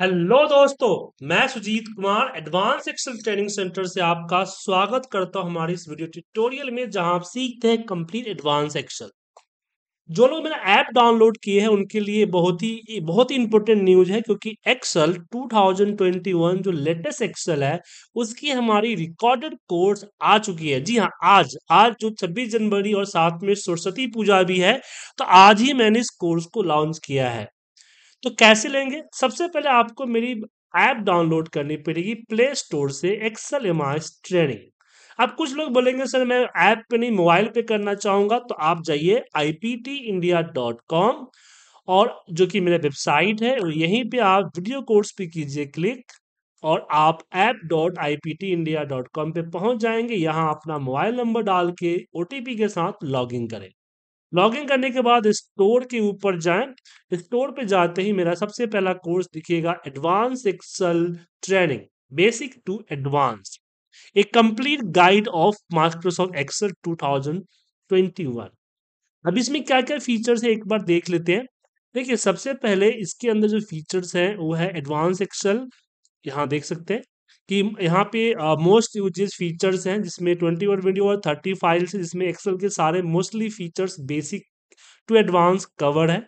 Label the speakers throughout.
Speaker 1: Hello दोस्तों मैं Sujit Kumar advance excel training centre से आपका स्वागत करता हूं हमारे इस वीडियो ट्यूटोरियल में जहां आप सीखते हैं कंप्लीट एडवांस एक्सेल जो लोग मेरा ऐप डाउनलोड किए हैं उनके लिए बहुत ही बहुत ही इंपॉर्टेंट न्यूज है क्योंकि एक्सेल 2021 जो लेटेस्ट एक्सेल है उसकी हमारी रिकॉर्डेड कोर्स आ चुकी है जी हाँ आज आज जो 26 जनवरी और साथ में सरस्वती पूजा भी है तो आज ही मैंने इस कोर्स को लॉन्च किया है तो कैसे लेंगे सबसे पहले आपको मेरी ऐप डाउनलोड करनी पड़ेगी प्ले स्टोर से एक्सल एम ट्रेनिंग अब कुछ लोग बोलेंगे सर मैं ऐप पे नहीं मोबाइल पे करना चाहूंगा तो आप जाइए आई और जो कि मेरा वेबसाइट है यहीं पे आप वीडियो कोर्स पे कीजिए क्लिक और आप app dot I P T India dot com पर पहुंच जाएंगे यहाँ अपना मोबाइल नंबर डाल के ओ के साथ लॉग इन करें लॉग इन करने के बाद स्टोर के ऊपर जाएं स्टोर पे जाते ही मेरा सबसे पहला कोर्स दिखेगा advance excel training basic to advance a complete guide of Microsoft Excel 2021 अब इसमें क्या क्या फीचर्स है एक बार देख लेते हैं देखिए सबसे पहले इसके अंदर जो फीचर्स हैं वो है एडवांस एक्सल यहाँ देख सकते हैं कि यहाँ पे मोस्ट यूजेस फीचर्स हैं जिसमें ट्वेंटी वन ट्वेंटी और थर्टी फाइल्स है जिसमें एक्सेल के सारे mostly features basic to advance cover है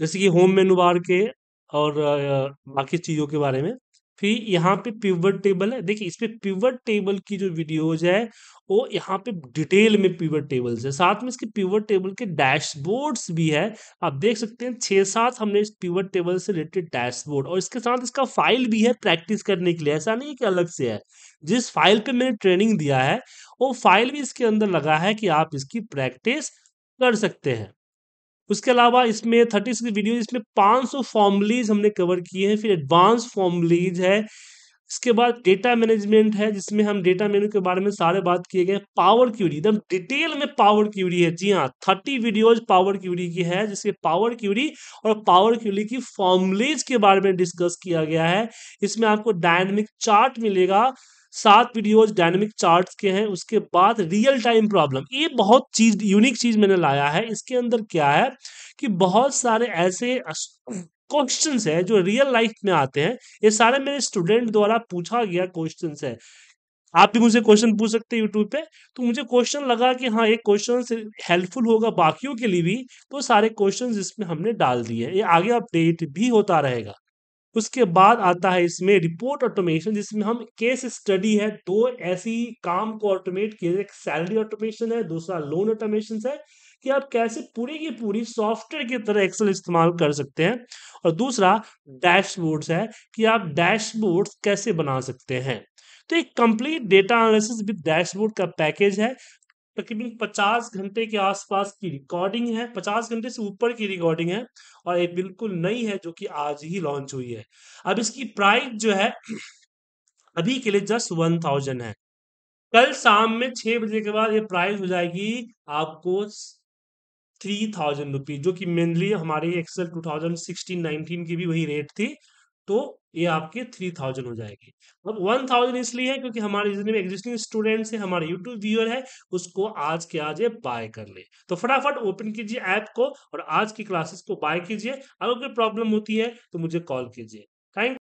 Speaker 1: जैसे कि होम मेनू बार के और बाकी चीज़ों के बारे में फिर यहाँ पे पिवट टेबल है देखिए इसमें पिवट टेबल की जो वीडियोज है वो यहाँ पे डिटेल में पिवट टेबल्स है साथ में इसके पिवट टेबल के डैशबोर्ड्स भी है आप देख सकते हैं छः सात हमने इस पिवट टेबल से रिलेटेड डैशबोर्ड और इसके साथ इसका फाइल भी है प्रैक्टिस करने के लिए ऐसा नहीं है कि अलग से है जिस फाइल पे मैंने ट्रेनिंग दिया है वो फाइल भी इसके अंदर लगा है कि आप इसकी प्रैक्टिस कर सकते हैं उसके अलावा इसमें थर्टी सिक्स वीडियो इसमें पाँच सौ फॉर्मलीज हमने कवर किए हैं फिर एडवांस फॉर्मलीज है इसके बाद डेटा मैनेजमेंट है जिसमें हम डेटा मैनेज के बारे में सारे बात किए गए पावर क्यूरी एकदम डिटेल में पावर क्यूरी है जी हाँ थर्टी वीडियोज पावर क्यूरी की है जिसके पावर क्यूरी और पावर क्यूरी की फॉर्मलीज के बारे में डिस्कस किया गया है इसमें आपको डायनेमिक चार्ट मिलेगा सात वीडियोज डायनेमिक चार्ट्स के हैं उसके बाद रियल टाइम प्रॉब्लम ये बहुत चीज यूनिक चीज मैंने लाया है इसके अंदर क्या है कि बहुत सारे ऐसे क्वेश्चन है जो रियल लाइफ में आते हैं ये सारे मेरे स्टूडेंट द्वारा पूछा गया क्वेश्चन है आप भी मुझे क्वेश्चन पूछ सकते हैं यूट्यूब पे तो मुझे क्वेश्चन लगा कि हाँ एक क्वेश्चन हेल्पफुल होगा बाकियों के लिए भी तो सारे क्वेश्चन इसमें हमने डाल दिए ये आगे अपडेट भी होता रहेगा उसके हम्म। बाद आता है इसमें रिपोर्ट ऑटोमेशन जिसमें हम केस स्टडी है दो ऐसी काम को ऑटोमेट किए एक सैलरी ऑटोमेशन है दूसरा लोन ऑटोमेशन है कि आप कैसे पूरी की पूरी सॉफ्टवेयर की तरह एक्सेल इस्तेमाल कर सकते हैं और दूसरा डैशबोर्ड्स है कि आप डैशबोर्ड्स कैसे बना सकते हैं तो एक complete data analysis with dashboard का पैकेज है तकरीबन 50 घंटे के आसपास की रिकॉर्डिंग है 50 घंटे से ऊपर की रिकॉर्डिंग है और ये बिल्कुल नई है जो कि आज ही लॉन्च हुई है अब इसकी प्राइस जो है अभी के लिए जस्ट वन थाउजेंड है कल शाम में छह बजे के बाद ये प्राइस हो जाएगी आपको थ्री थाउजेंड रुपीज जो कि मेनली हमारी excel two thousand sixteen nineteen की भी वही रेट थी तो ये आपके थ्री थाउजेंड हो जाएगी अब वन थाउजेंड इसलिए है क्योंकि हमारे जितने भी एग्जिस्टिंग स्टूडेंट्स हैं हमारे यूट्यूब व्यूअर है उसको आज के आज ये बाय कर ले तो फटाफट ओपन कीजिए ऐप को और आज की क्लासेस को बाय कीजिए अगर कोई प्रॉब्लम होती है तो मुझे कॉल कीजिए थैंक